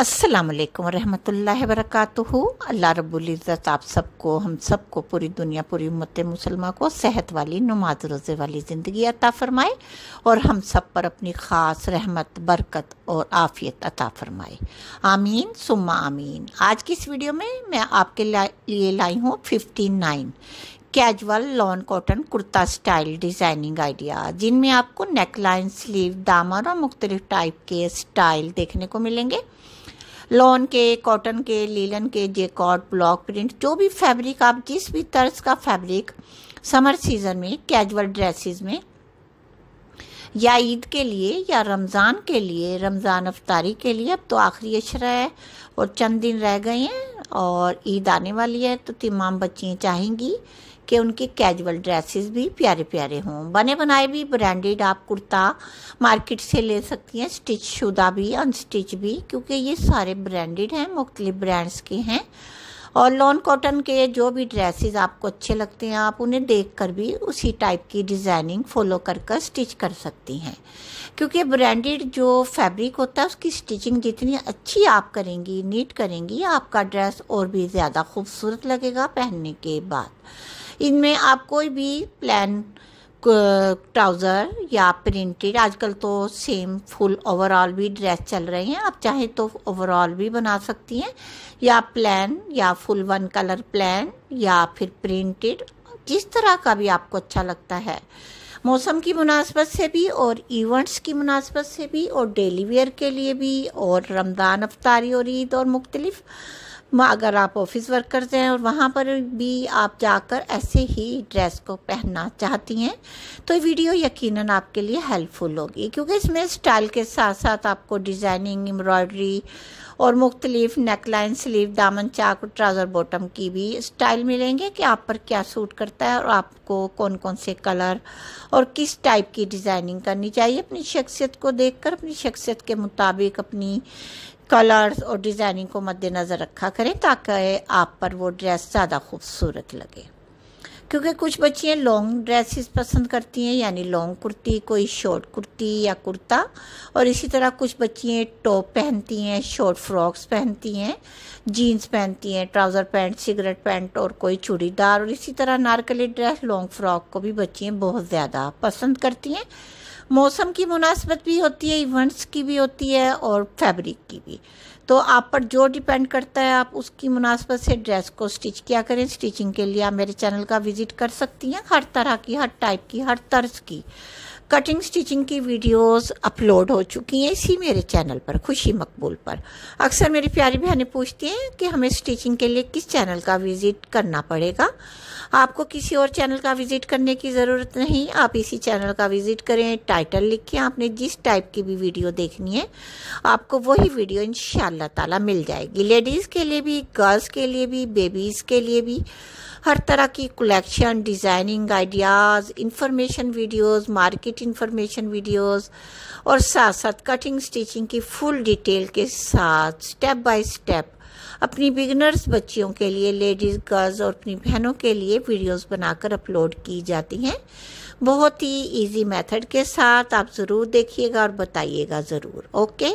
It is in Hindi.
असलकम वरहमल वरक अल्लाह रबुल्ज़त आप सबको हम सबको पूरी दुनिया पूरी उम्मत मुसलमा को सेहत वाली नमाज रोज़े वाली ज़िंदगी अता फ़रमाए और हम सब पर अपनी ख़ास रहमत बरकत और आफ़ियत अता फ़रमाए आमीन सुम्मा आमीन आज की इस वीडियो में मैं आपके लिए लाई हूँ fifty nine casual lawn cotton kurta style designing idea जिनमें आपको नेकलाइन स्लीव दामन और मुख्तलिफ टाइप के स्टाइल देखने को मिलेंगे लॉन के कॉटन के लीलन के जेकॉट ब्लॉक प्रिंट जो भी फैब्रिक आप जिस भी तर्ज का फैब्रिक समर सीज़न में कैजुअल ड्रेसेस में या ईद के लिए या रमज़ान के लिए रमज़ान अफ्तारी के लिए अब तो आखिरी अशरा है और चंद दिन रह गए हैं और ईद आने वाली है तो तमाम बच्चियाँ चाहेंगी कि उनके कैजुअल ड्रेसेस भी प्यारे प्यारे हों बने बनाए भी ब्रांडेड आप कुर्ता मार्केट से ले सकती हैं स्टिच शुदा भी अनस्टिच भी क्योंकि ये सारे ब्रांडेड हैं मुख्तलिफ ब्रांड्स के हैं और लॉन कॉटन के जो भी ड्रेसेस आपको अच्छे लगते हैं आप उन्हें देख कर भी उसी टाइप की डिज़ाइनिंग फॉलो कर कर स्टिच कर सकती हैं क्योंकि ब्रांडेड जो फैब्रिक होता है उसकी स्टिचिंग जितनी अच्छी आप करेंगी नीट करेंगी आपका ड्रेस और भी ज़्यादा खूबसूरत लगेगा पहनने के बाद इनमें आप कोई भी प्लान ट्राउज़र या प्रिंटेड आजकल तो सेम फुल ओवरऑल भी ड्रेस चल रहे हैं आप चाहे तो ओवरऑल भी बना सकती हैं या प्लान या फुल वन कलर प्लान या फिर प्रिंटेड जिस तरह का भी आपको अच्छा लगता है मौसम की मुनासबत से भी और इवेंट्स की मुनासबत से भी और डेली वेयर के लिए भी और रमज़ान अफ्तारी और ईद और मुख्तलिफ़ अगर आप ऑफिस वर्क करते हैं और वहाँ पर भी आप जाकर ऐसे ही ड्रेस को पहनना चाहती हैं तो वीडियो यकीनन आपके लिए हेल्पफुल होगी क्योंकि इसमें स्टाइल के साथ साथ आपको डिज़ाइनिंग एम्ब्रॉयडरी और मुख्तलिफ नेकलाइन स्लीव दामन चाक ट्राउज़र बॉटम की भी स्टाइल मिलेंगे कि आप पर क्या सूट करता है और आपको कौन कौन से कलर और किस टाइप की डिज़ाइनिंग करनी चाहिए अपनी शख्सियत को देखकर अपनी शख्सियत के मुताबिक अपनी कलर्स और डिज़ाइनिंग को मद्देनज़र रखा करें ताकि आप पर वो ड्रेस ज़्यादा खूबसूरत लगे क्योंकि कुछ बच्चियाँ लॉन्ग ड्रेसेस पसंद करती हैं यानी लॉन्ग कुर्ती कोई शॉर्ट कुर्ती या कुर्ता और इसी तरह कुछ बच्चियाँ टॉप पहनती हैं शॉर्ट फ्रॉक्स पहनती हैं जीन्स पहनती हैं ट्राउज़र पैंट सिगरेट पैंट और कोई चूड़ीदार और इसी तरह नारकली ड्रेस लॉन्ग फ्रॉक को भी बच्चियाँ बहुत ज़्यादा पसंद करती हैं मौसम की मुनासबत भी होती है इवेंट्स की भी होती है और फैब्रिक की भी तो आप पर जो डिपेंड करता है आप उसकी मुनासबत से ड्रेस को स्टिच किया करें स्टिचिंग के लिए आप मेरे चैनल का विज़िट कर सकती हैं हर तरह की हर टाइप की हर तर्ज की कटिंग स्टिचिंग की वीडियोस अपलोड हो चुकी हैं इसी मेरे चैनल पर खुशी मकबूल पर अक्सर मेरी प्यारी बहनें पूछती हैं कि हमें स्टिचिंग के लिए किस चैनल का विज़िट करना पड़ेगा आपको किसी और चैनल का विज़िट करने की ज़रूरत नहीं आप इसी चैनल का विज़िट करें टाइटल लिखें आपने जिस टाइप की भी वीडियो देखनी है आपको वही वीडियो इन ताला मिल जाएगी लेडीज़ के लिए भी गर्ल्स के लिए भी बेबीज़ के लिए भी हर तरह की collection designing ideas information videos market information videos और साथ साथ कटिंग स्टिचिंग की फुल डिटेल के साथ स्टेप बाय स्टेप अपनी बिगनर्स बच्चियों के लिए लेडीज़ गर्ल्स और अपनी बहनों के लिए वीडियोस बनाकर अपलोड की जाती हैं बहुत ही इजी मेथड के साथ आप ज़रूर देखिएगा और बताइएगा ज़रूर ओके